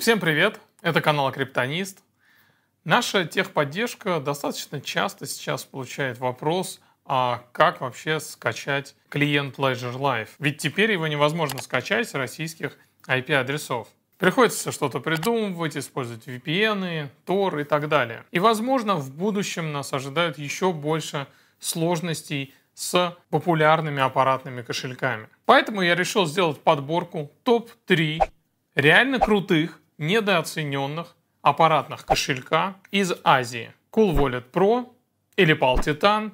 Всем привет! Это канал Криптонист. Наша техподдержка достаточно часто сейчас получает вопрос, а как вообще скачать клиент Ledger Live? Ведь теперь его невозможно скачать с российских IP-адресов. Приходится что-то придумывать, использовать VPN, Tor и так далее. И, возможно, в будущем нас ожидают еще больше сложностей с популярными аппаратными кошельками. Поэтому я решил сделать подборку топ-3 реально крутых недооцененных аппаратных кошелька из Азии Cool Wallet Pro, Elipal Titan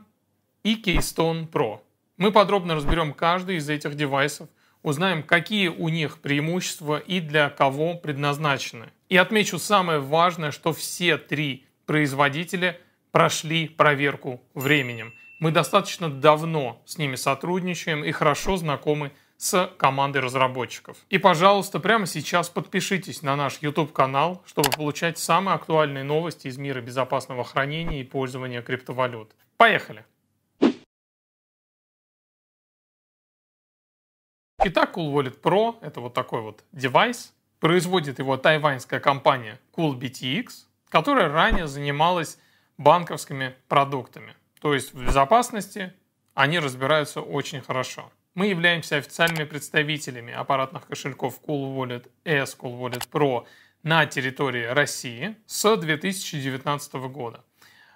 и Keystone Pro. Мы подробно разберем каждый из этих девайсов, узнаем, какие у них преимущества и для кого предназначены. И отмечу самое важное, что все три производителя прошли проверку временем. Мы достаточно давно с ними сотрудничаем и хорошо знакомы с с командой разработчиков. И, пожалуйста, прямо сейчас подпишитесь на наш YouTube-канал, чтобы получать самые актуальные новости из мира безопасного хранения и пользования криптовалют. Поехали! Итак, Cool Wallet Pro — это вот такой вот девайс. Производит его тайваньская компания CoolBTX, которая ранее занималась банковскими продуктами. То есть в безопасности они разбираются очень хорошо. Мы являемся официальными представителями аппаратных кошельков Cool Wallet S, Cool Wallet Pro на территории России с 2019 года.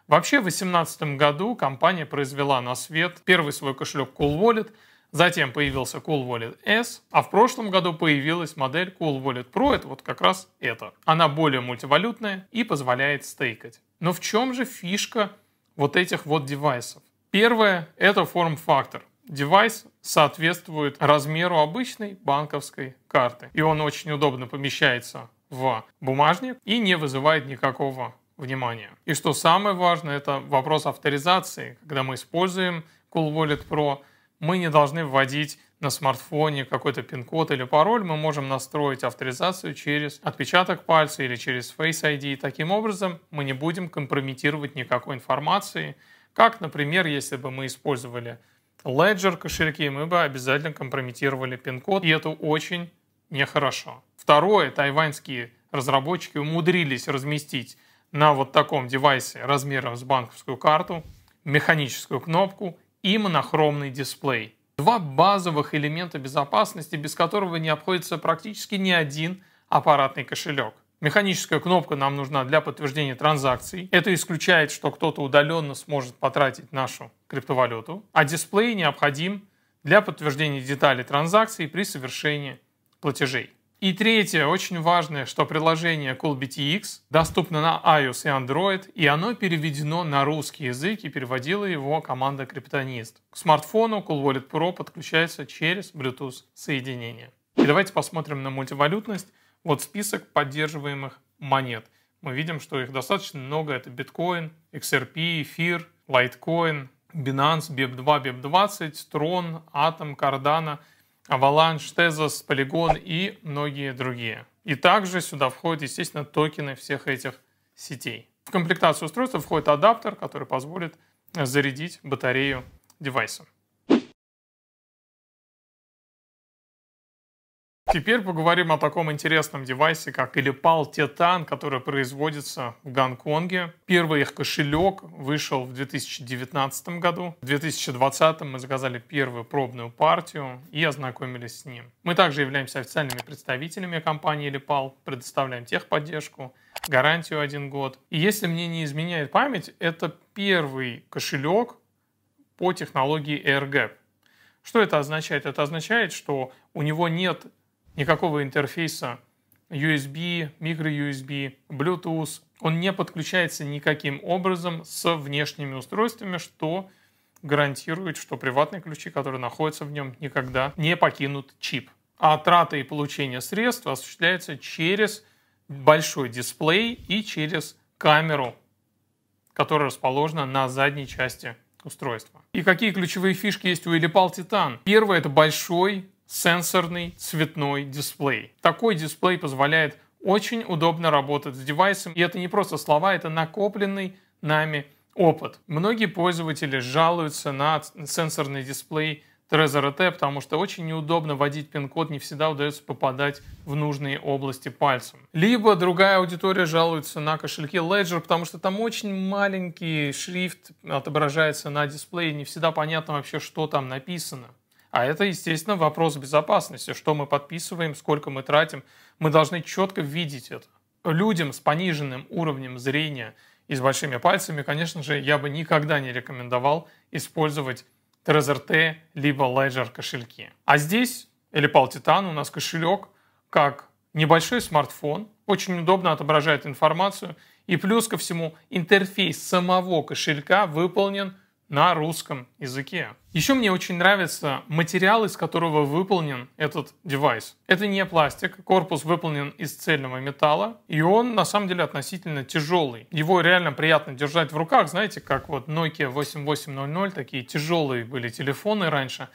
Вообще в 2018 году компания произвела на свет первый свой кошелек Cool Wallet, затем появился Cool Wallet S, а в прошлом году появилась модель Cool Wallet Pro, это вот как раз это. Она более мультивалютная и позволяет стейкать. Но в чем же фишка вот этих вот девайсов? Первое – это форм-фактор. Девайс соответствует размеру обычной банковской карты. И он очень удобно помещается в бумажник и не вызывает никакого внимания. И что самое важное, это вопрос авторизации. Когда мы используем Cool Wallet Pro, мы не должны вводить на смартфоне какой-то пин-код или пароль, мы можем настроить авторизацию через отпечаток пальца или через Face ID. Таким образом, мы не будем компрометировать никакой информации, как, например, если бы мы использовали Ledger кошельки, мы бы обязательно компрометировали пин-код, и это очень нехорошо. Второе, тайваньские разработчики умудрились разместить на вот таком девайсе размером с банковскую карту, механическую кнопку и монохромный дисплей. Два базовых элемента безопасности, без которого не обходится практически ни один аппаратный кошелек – Механическая кнопка нам нужна для подтверждения транзакций. Это исключает, что кто-то удаленно сможет потратить нашу криптовалюту. А дисплей необходим для подтверждения деталей транзакции при совершении платежей. И третье, очень важное, что приложение CoolBTX доступно на iOS и Android, и оно переведено на русский язык и переводила его команда Криптонист. К смартфону Cool Wallet Pro подключается через Bluetooth соединение. И давайте посмотрим на мультивалютность. Вот список поддерживаемых монет. Мы видим, что их достаточно много. Это биткоин, XRP, эфир, лайткоин, Binance, BEP2, BEP20, Tron, Atom, Cardano, Avalanche, Tezos, Polygon и многие другие. И также сюда входят, естественно, токены всех этих сетей. В комплектацию устройства входит адаптер, который позволит зарядить батарею девайса. Теперь поговорим о таком интересном девайсе, как Илипал Титан, который производится в Гонконге. Первый их кошелек вышел в 2019 году. В 2020 мы заказали первую пробную партию и ознакомились с ним. Мы также являемся официальными представителями компании Илипал, предоставляем техподдержку, гарантию один год. И если мне не изменяет память, это первый кошелек по технологии AirGap. Что это означает? Это означает, что у него нет никакого интерфейса USB, USB, Bluetooth. Он не подключается никаким образом с внешними устройствами, что гарантирует, что приватные ключи, которые находятся в нем, никогда не покинут чип. А трата и получение средств осуществляется через большой дисплей и через камеру, которая расположена на задней части устройства. И какие ключевые фишки есть у Elipal Titan? Первое – это большой сенсорный цветной дисплей. Такой дисплей позволяет очень удобно работать с девайсом, и это не просто слова, это накопленный нами опыт. Многие пользователи жалуются на сенсорный дисплей Trezor T, потому что очень неудобно вводить пин-код, не всегда удается попадать в нужные области пальцем. Либо другая аудитория жалуется на кошельки Ledger, потому что там очень маленький шрифт отображается на дисплее, не всегда понятно вообще, что там написано. А это, естественно, вопрос безопасности. Что мы подписываем, сколько мы тратим. Мы должны четко видеть это. Людям с пониженным уровнем зрения и с большими пальцами, конечно же, я бы никогда не рекомендовал использовать TRZRT либо Ledger кошельки. А здесь или Elipal Titan у нас кошелек как небольшой смартфон, очень удобно отображает информацию, и плюс ко всему интерфейс самого кошелька выполнен – на русском языке. Еще мне очень нравится материал, из которого выполнен этот девайс. Это не пластик, корпус выполнен из цельного металла, и он на самом деле относительно тяжелый. Его реально приятно держать в руках, знаете, как вот Nokia 8800, такие тяжелые были телефоны раньше.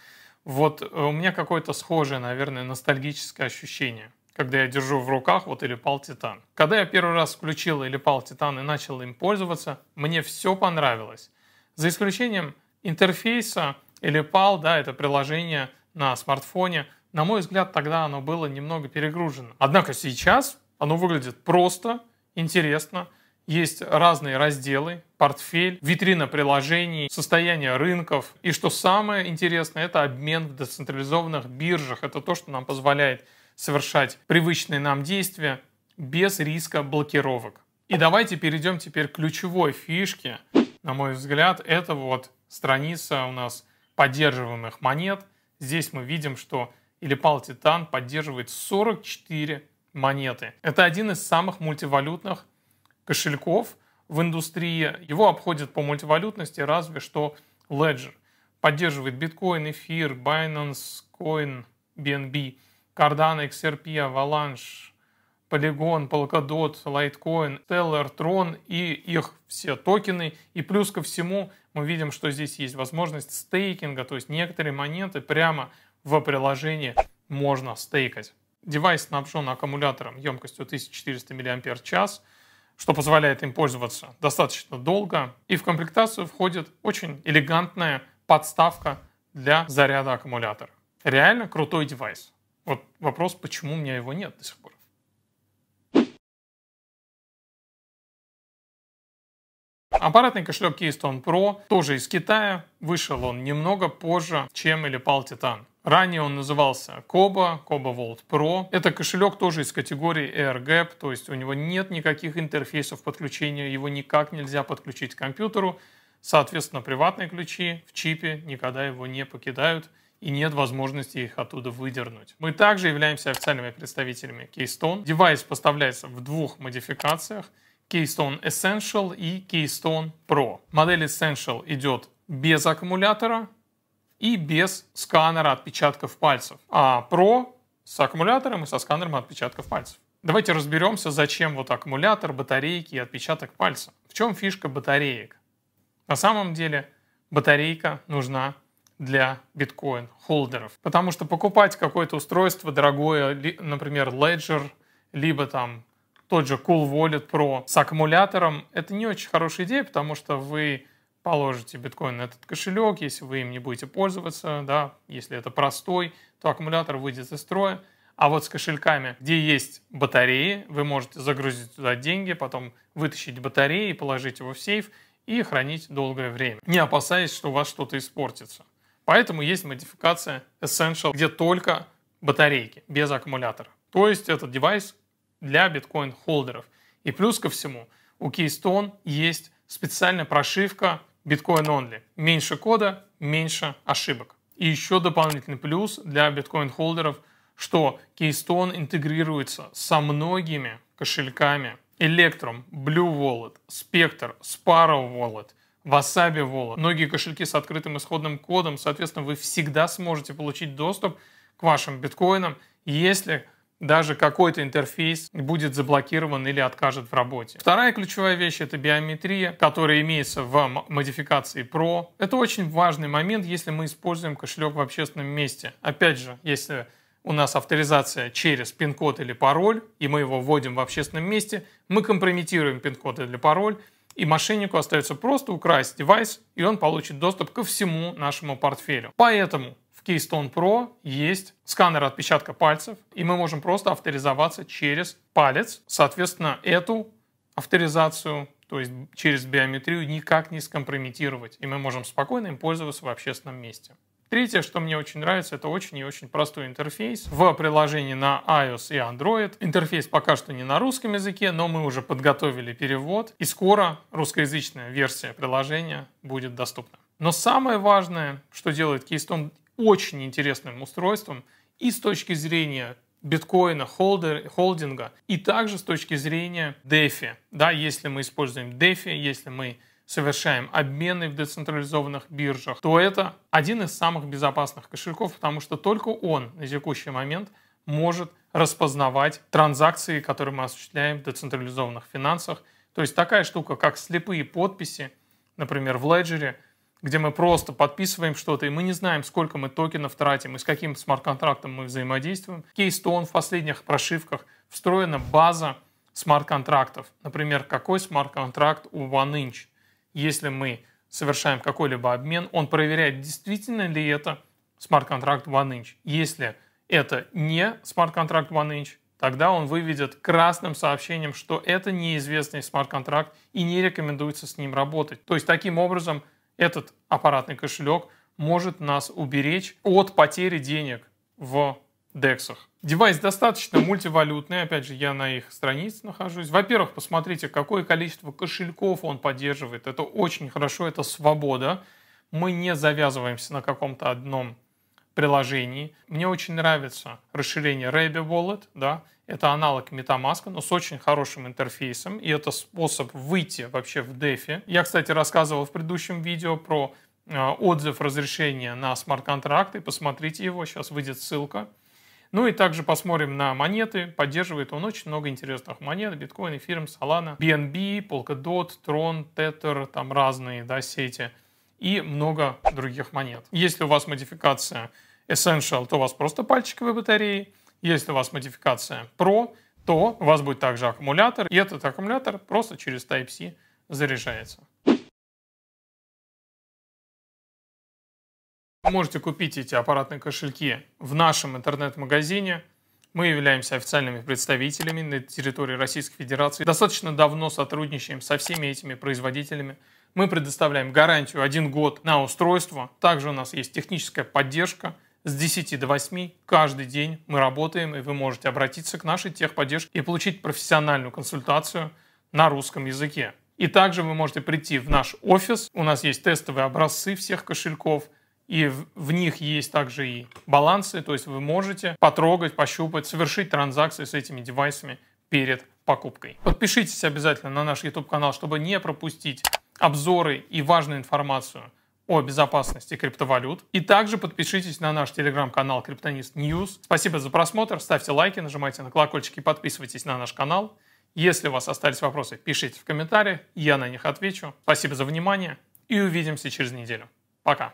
Вот э, у меня какое-то схожее, наверное, ностальгическое ощущение когда я держу в руках вот Илипал Титан. Когда я первый раз включил Илипал Титан и начал им пользоваться, мне все понравилось. За исключением интерфейса или PAL, да, это приложение на смартфоне, на мой взгляд, тогда оно было немного перегружено. Однако сейчас оно выглядит просто, интересно. Есть разные разделы, портфель, витрина приложений, состояние рынков. И что самое интересное, это обмен в децентрализованных биржах. Это то, что нам позволяет совершать привычные нам действия без риска блокировок. И давайте перейдем теперь к ключевой фишке на мой взгляд, это вот страница у нас поддерживаемых монет. Здесь мы видим, что Илипал Титан поддерживает 44 монеты. Это один из самых мультивалютных кошельков в индустрии. Его обходит по мультивалютности разве что Ledger. Поддерживает биткоин, эфир, Binance, Coin, BNB, Cardano, XRP, Avalanche, Polygon, Polkadot, Litecoin, Stellar, Tron и их все токены. И плюс ко всему мы видим, что здесь есть возможность стейкинга, то есть некоторые монеты прямо в приложении можно стейкать. Девайс снабжен аккумулятором емкостью 1400 мАч, что позволяет им пользоваться достаточно долго. И в комплектацию входит очень элегантная подставка для заряда аккумулятора. Реально крутой девайс. Вот вопрос, почему у меня его нет до сих пор. Аппаратный кошелек Keystone Pro тоже из Китая. Вышел он немного позже, чем Elipal Titan. Ранее он назывался Koba, Koba Volt Pro. Это кошелек тоже из категории AirGap, то есть у него нет никаких интерфейсов подключения, его никак нельзя подключить к компьютеру. Соответственно, приватные ключи в чипе никогда его не покидают и нет возможности их оттуда выдернуть. Мы также являемся официальными представителями Keystone. Девайс поставляется в двух модификациях – Keystone Essential и Keystone Pro. Модель Essential идет без аккумулятора и без сканера отпечатков пальцев, а Pro с аккумулятором и со сканером отпечатков пальцев. Давайте разберемся, зачем вот аккумулятор, батарейки и отпечаток пальца. В чем фишка батареек? На самом деле батарейка нужна для биткоин-холдеров. Потому что покупать какое-то устройство дорогое, например, Ledger, либо там тот же Cool Wallet Pro с аккумулятором, это не очень хорошая идея, потому что вы положите биткоин на этот кошелек, если вы им не будете пользоваться, да, если это простой, то аккумулятор выйдет из строя. А вот с кошельками, где есть батареи, вы можете загрузить туда деньги, потом вытащить батареи, положить его в сейф и хранить долгое время, не опасаясь, что у вас что-то испортится. Поэтому есть модификация Essential, где только батарейки, без аккумулятора. То есть этот девайс для биткоин-холдеров. И плюс ко всему, у Keystone есть специальная прошивка Bitcoin Only. Меньше кода, меньше ошибок. И еще дополнительный плюс для биткоин-холдеров, что Keystone интегрируется со многими кошельками Electrum, Blue Wallet, Spectre, Sparrow Wallet, Wasabi Wallet. Многие кошельки с открытым исходным кодом, соответственно, вы всегда сможете получить доступ к вашим биткоинам, если даже какой-то интерфейс будет заблокирован или откажет в работе. Вторая ключевая вещь — это биометрия, которая имеется в модификации Pro. Это очень важный момент, если мы используем кошелек в общественном месте. Опять же, если у нас авторизация через пин-код или пароль, и мы его вводим в общественном месте, мы компрометируем пин-код или пароль, и мошеннику остается просто украсть девайс, и он получит доступ ко всему нашему портфелю. Поэтому в Keystone Pro есть сканер отпечатка пальцев, и мы можем просто авторизоваться через палец. Соответственно, эту авторизацию, то есть через биометрию, никак не скомпрометировать, и мы можем спокойно им пользоваться в общественном месте. Третье, что мне очень нравится, это очень и очень простой интерфейс в приложении на iOS и Android. Интерфейс пока что не на русском языке, но мы уже подготовили перевод, и скоро русскоязычная версия приложения будет доступна. Но самое важное, что делает Keystone очень интересным устройством и с точки зрения биткоина, холдер, холдинга, и также с точки зрения DeFi. Да, если мы используем DeFi, если мы совершаем обмены в децентрализованных биржах, то это один из самых безопасных кошельков, потому что только он на текущий момент может распознавать транзакции, которые мы осуществляем в децентрализованных финансах. То есть такая штука, как слепые подписи, например, в Ledger, где мы просто подписываем что-то, и мы не знаем, сколько мы токенов тратим и с каким смарт-контрактом мы взаимодействуем. Кейстон в последних прошивках встроена база смарт-контрактов. Например, какой смарт-контракт у OneInch. Если мы совершаем какой-либо обмен, он проверяет, действительно ли это смарт-контракт OneInch. Если это не смарт-контракт OneInch, тогда он выведет красным сообщением, что это неизвестный смарт-контракт и не рекомендуется с ним работать. То есть таким образом этот аппаратный кошелек может нас уберечь от потери денег в дексах. Девайс достаточно мультивалютный, опять же, я на их странице нахожусь. Во-первых, посмотрите, какое количество кошельков он поддерживает. Это очень хорошо, это свобода. Мы не завязываемся на каком-то одном приложении. Мне очень нравится расширение Rabbit Wallet, да, это аналог MetaMask, но с очень хорошим интерфейсом, и это способ выйти вообще в DeFi. Я, кстати, рассказывал в предыдущем видео про э, отзыв разрешения на смарт-контракты, посмотрите его, сейчас выйдет ссылка. Ну и также посмотрим на монеты. Поддерживает он очень много интересных монет. Биткоин, эфирм, Solana, BNB, Polkadot, Tron, Tether, там разные да, сети – и много других монет. Если у вас модификация Essential, то у вас просто пальчиковые батареи. Если у вас модификация Pro, то у вас будет также аккумулятор, и этот аккумулятор просто через Type-C заряжается. Вы можете купить эти аппаратные кошельки в нашем интернет-магазине. Мы являемся официальными представителями на территории Российской Федерации. Достаточно давно сотрудничаем со всеми этими производителями мы предоставляем гарантию 1 год на устройство. Также у нас есть техническая поддержка. С 10 до 8 каждый день мы работаем, и вы можете обратиться к нашей техподдержке и получить профессиональную консультацию на русском языке. И также вы можете прийти в наш офис. У нас есть тестовые образцы всех кошельков, и в, в них есть также и балансы, то есть вы можете потрогать, пощупать, совершить транзакции с этими девайсами перед покупкой. Подпишитесь обязательно на наш YouTube канал, чтобы не пропустить обзоры и важную информацию о безопасности криптовалют. И также подпишитесь на наш телеграм-канал Криптонист News. Спасибо за просмотр, ставьте лайки, нажимайте на колокольчик и подписывайтесь на наш канал. Если у вас остались вопросы, пишите в комментариях, я на них отвечу. Спасибо за внимание и увидимся через неделю. Пока!